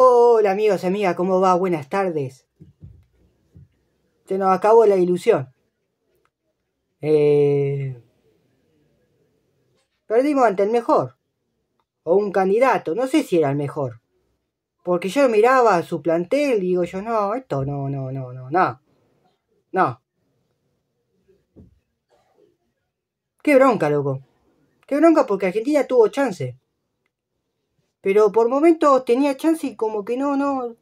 Hola amigos y amigas, ¿cómo va? Buenas tardes. Se nos acabó la ilusión. Eh, perdimos ante el mejor. O un candidato, no sé si era el mejor. Porque yo miraba su plantel y digo yo, no, esto no, no, no, no, no. No. Qué bronca, loco. Qué bronca porque Argentina tuvo chance. Pero por momentos tenía chance y como que no, no.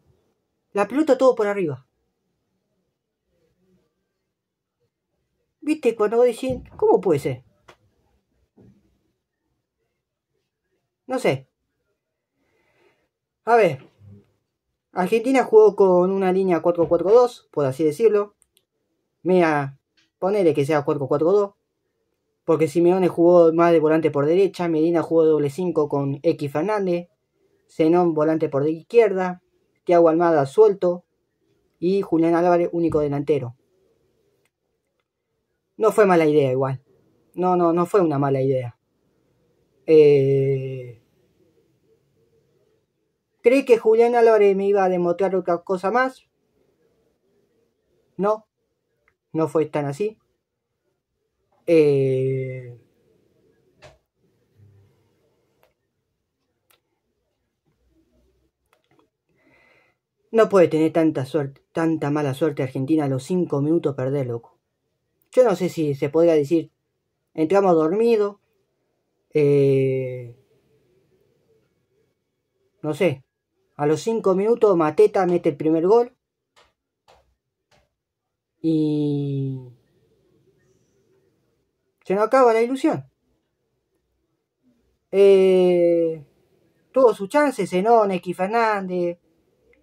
La pelota todo por arriba. ¿Viste? Cuando dicen, ¿cómo puede ser? No sé. A ver. Argentina jugó con una línea 4-4-2, por así decirlo. Mira, ponele que sea 4-4-2. Porque Simeone jugó más de volante por derecha, Medina jugó doble 5 con X Fernández, Zenón volante por de izquierda, Tiago Almada suelto y Julián Álvarez único delantero. No fue mala idea igual. No, no, no fue una mala idea. Eh, ¿Cree que Julián Álvarez me iba a demostrar otra cosa más? No, no fue tan así. Eh, No puede tener tanta suerte, tanta mala suerte Argentina a los cinco minutos perder, loco. Yo no sé si se podría decir. Entramos dormidos. Eh, no sé. A los cinco minutos Mateta mete el primer gol. Y. Se nos acaba la ilusión. Eh, tuvo su chance, Zenón, X Fernández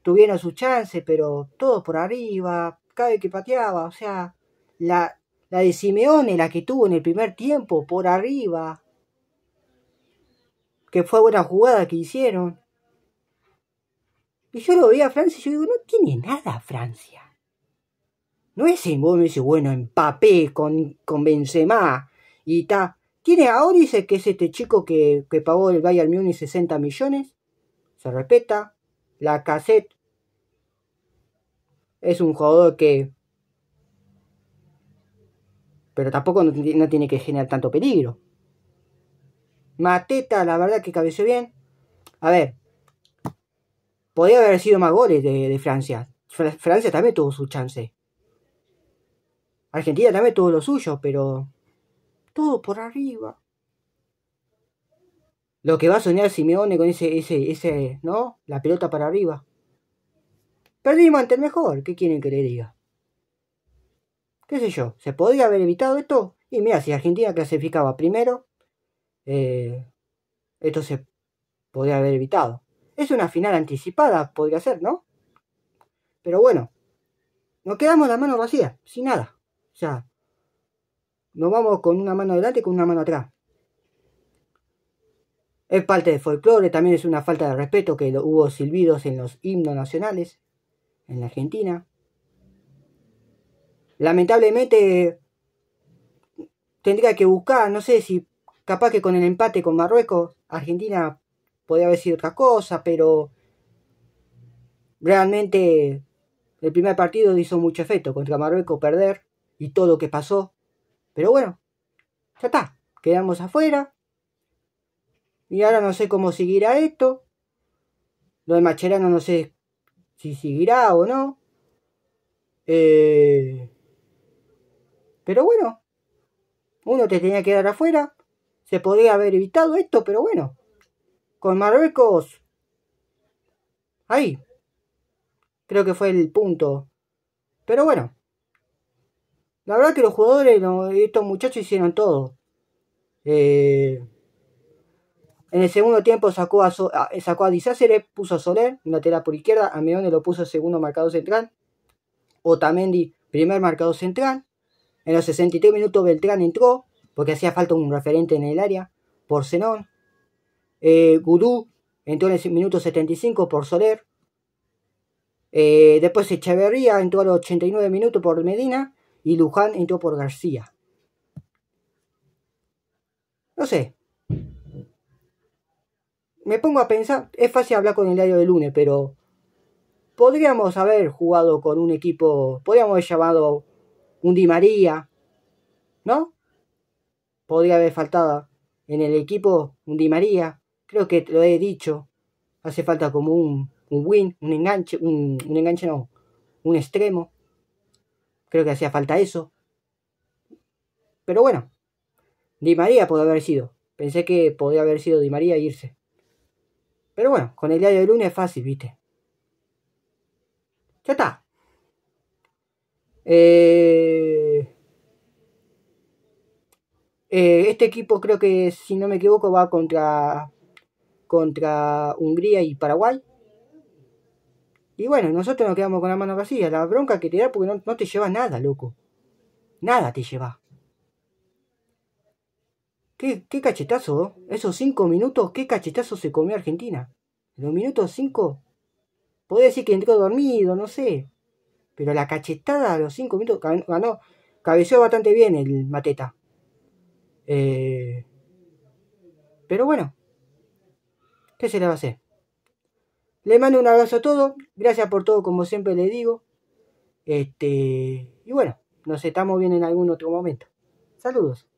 tuvieron sus chances, pero todo por arriba, cada vez que pateaba, o sea, la, la de Simeone, la que tuvo en el primer tiempo, por arriba, que fue buena jugada que hicieron. Y yo lo veía a Francia y yo digo, no tiene nada Francia. No es vos me bueno, empapé con, con Benzema y está, Tiene a dice que es este chico que, que pagó el Bayern Munich 60 millones. Se respeta. La cassette es un jugador que... Pero tampoco no, tiene que generar tanto peligro. Mateta, la verdad que cabeceó bien. A ver, podría haber sido más goles de, Francia. Francia también tuvo su chance. Argentina también tuvo lo suyo, pero todo por arriba. Lo que va a soñar Simeone con ese, ese, ese, ¿no? La pelota para arriba. Perdimos ante el mejor. ¿Qué quieren que le diga? ¿Qué sé yo? ¿Se podría haber evitado esto? Y mira, si Argentina clasificaba primero, eh, esto se podría haber evitado. Es una final anticipada, podría ser, ¿no? Pero bueno, nos quedamos la mano vacía, sin nada. O sea, nos vamos con una mano adelante y con una mano atrás. Es parte de folclore, también es una falta de respeto que hubo silbidos en los himnos nacionales en la Argentina. Lamentablemente tendría que buscar, no sé si capaz que con el empate con Marruecos, Argentina Podría haber sido otra cosa, pero realmente el primer partido hizo mucho efecto contra Marruecos perder y todo lo que pasó. Pero bueno, ya está, quedamos afuera. Y ahora no sé cómo seguirá esto. Lo de Macherano no sé si seguirá o no. Eh, pero bueno, uno te tenía que dar afuera. Se podía haber evitado esto, pero bueno. Con Marruecos. Ahí. Creo que fue el punto. Pero bueno. La verdad que los jugadores, estos muchachos hicieron todo. Eh, en el segundo tiempo sacó a, Disáceres, puso a Soler, lateral por izquierda, a Meone lo puso segundo marcado central, Otamendi primer marcado central. En los 63 minutos Beltrán entró, porque hacía falta un referente en el área, por Zenón. Eh, entró en el minuto 75 por Soler. Eh, después Echeverría entró a los 89 minutos por Medina y Luján entró por García. No sé, me pongo a pensar, es fácil hablar con el diario de lunes, pero podríamos haber jugado con un equipo, podríamos haber llamado un Di María, ¿no? Podría haber faltado en el equipo un Di María, creo que lo he dicho, hace falta como un, un win, un enganche, un, enganche no, un extremo, creo que hacía falta eso. Pero bueno, Di María puede haber sido, pensé que podría haber sido Di María irse. Pero bueno, con el diario de lunes es fácil, ¿viste? Ya está. Eh, eh, este equipo creo que, si no me equivoco, va contra, contra Hungría y Paraguay. Y bueno, nosotros nos quedamos con la mano vacía. La bronca que te porque no, te lleva nada, loco. Nada te lleva. ¿Qué, cachetazo? Esos cinco minutos, ¿qué cachetazo se comió Argentina? los minutos cinco, podría decir que entró dormido, no sé. Pero la cachetada a los cinco minutos ganó, cabeceó bastante bien el Mateta. Eh, pero bueno, ¿qué se le va a hacer? Le mando un abrazo a todos, gracias por todo, como siempre le digo. Este, y bueno, nos estamos viendo en algún otro momento. Saludos.